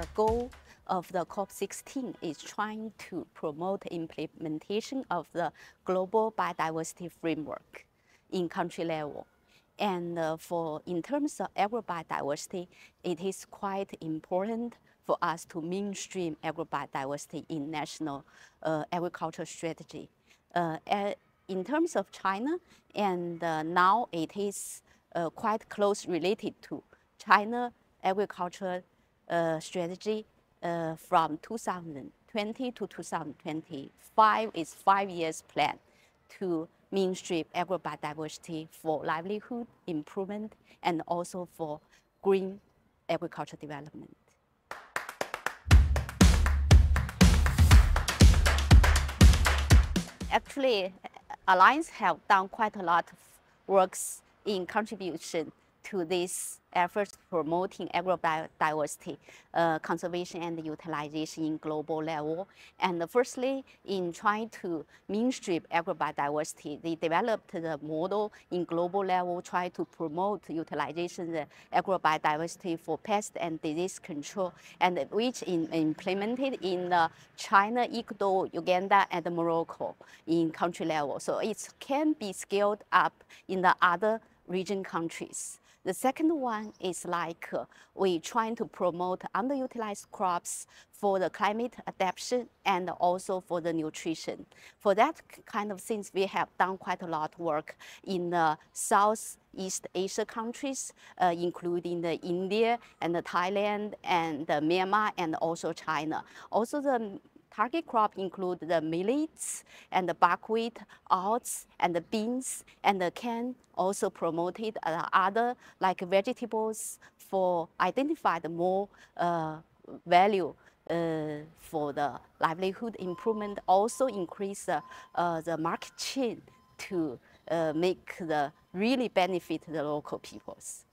the goal of the COP16 is trying to promote implementation of the global biodiversity framework in country level. And uh, for in terms of agrobiodiversity, it is quite important for us to mainstream agrobiodiversity in national uh, agriculture strategy. Uh, in terms of China, and uh, now it is uh, quite close related to China agriculture strategy uh, from 2020 to 2025 is five years plan to mainstream agrobiodiversity for livelihood improvement and also for green agriculture development. Actually, Alliance have done quite a lot of works in contribution to these efforts promoting agrobiodiversity uh, conservation and utilization in global level. And firstly, in trying to mainstream agrobiodiversity, they developed the model in global level, try to promote utilization the agrobiodiversity for pest and disease control, and which in, implemented in uh, China, Ecuador, Uganda, and Morocco in country level. So it can be scaled up in the other region countries. The second one is like uh, we trying to promote underutilized crops for the climate adaptation and also for the nutrition. For that kind of things, we have done quite a lot of work in the Southeast Asia countries, uh, including the India and the Thailand and the Myanmar and also China. Also the Target crop include the millets and the buckwheat, oats and the beans, and the can also promoted uh, other like vegetables for identified more uh, value uh, for the livelihood improvement. Also increase uh, the market chain to uh, make the really benefit the local peoples.